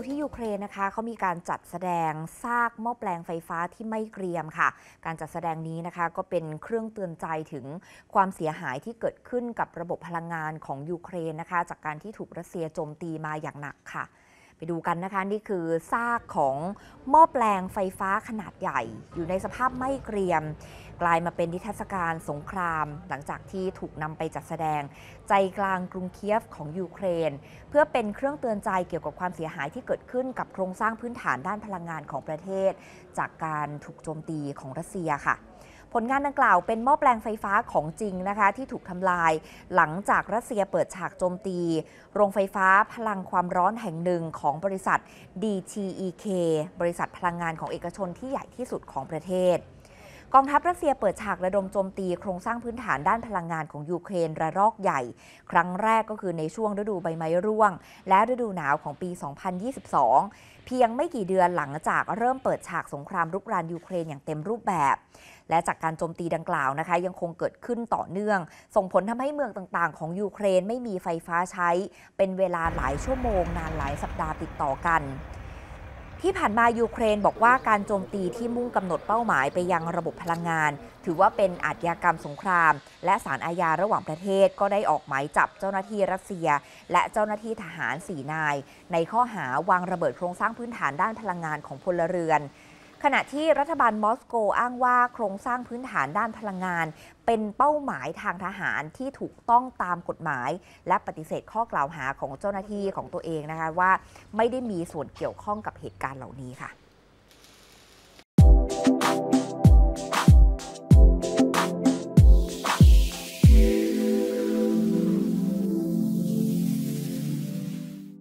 ูที่ยูเครนนะคะ เขามีการจัดแสดงซากหม้อแปลงไฟฟ้าที่ไม่เกรียมค่ะ การจัดแสดงนี้นะคะ ก็เป็นเครื่องเตือนใจถึงความเสียหายที่เกิดขึ้นกับระบบพลังงานของยูเครนนะคะ จากการที่ถูกรัสเซียโจมตีมาอย่างหนักค่ะไปดูกันนะคะนี่คือซากของหม้อแปลงไฟฟ้าขนาดใหญ่ อยู่ในสภาพไม่เกรียม กลายมาเป็นนิทรรศการสงคราม หลังจากที่ถูกนำไปจัดแสดงใจกลางกรุงเคียฟของยูเครน เพื่อเป็นเครื่องเตือนใจเกี่ยวกับความเสียหายที่เกิดขึ้นกับโครงสร้างพื้นฐานด้านพลังงานของประเทศ จากการถูกโจมตีของรัสเซียค่ะผลงานดังกล่าวเป็นหม้อแปลงไฟฟ้าของจริงนะคะ ที่ถูกทำลาย หลังจากรัสเซียเปิดฉากโจมตี โรงไฟฟ้าพลังความร้อนแห่งหนึ่งของบริษัท DTEK บริษัทพลังงานของเอกชนที่ใหญ่ที่สุดของประเทศกองทัพรัสเซียเปิดฉากระดมโจมตีโครงสร้างพื้นฐานด้านพลังงานของยูเครน ระลอกใหญ่ ครั้งแรกก็คือในช่วงฤดูใบไม้ร่วง และฤดูหนาวของปี 2022 เพียงไม่กี่เดือนหลังจากเริ่มเปิดฉากสงครามรุกรานยูเครนอย่างเต็มรูปแบบ และจากการโจมตีดังกล่าวนะคะยังคงเกิดขึ้นต่อเนื่อง ส่งผลทำให้เมืองต่างๆ ของยูเครนไม่มีไฟฟ้าใช้ เป็นเวลาหลายชั่วโมงนานหลายสัปดาห์ติดต่อกันที่ผ่านมายูเครนบอกว่าการโจมตีที่มุ่งกำหนดเป้าหมายไปยังระบบพลังงาน ถือว่าเป็นอาชญากรรมสงคราม และศาลอาญาระหว่างประเทศก็ได้ออกหมายจับเจ้าหน้าที่รัสเซีย และเจ้าหน้าที่ทหารสี่นายในข้อหาวางระเบิดโครงสร้างพื้นฐานด้านพลังงานของพลเรือนขณะที่รัฐบาลมอสโกอ้างว่าโครงสร้างพื้นฐานด้านพลังงาน เป็นเป้าหมายทางทหารที่ถูกต้องตามกฎหมายและปฏิเสธข้อกล่าวหาของเจ้าหน้าที่ของตัวเองนะคะ ว่าไม่ได้มีส่วนเกี่ยวข้องกับเหตุการณ์เหล่านี้ค่ะ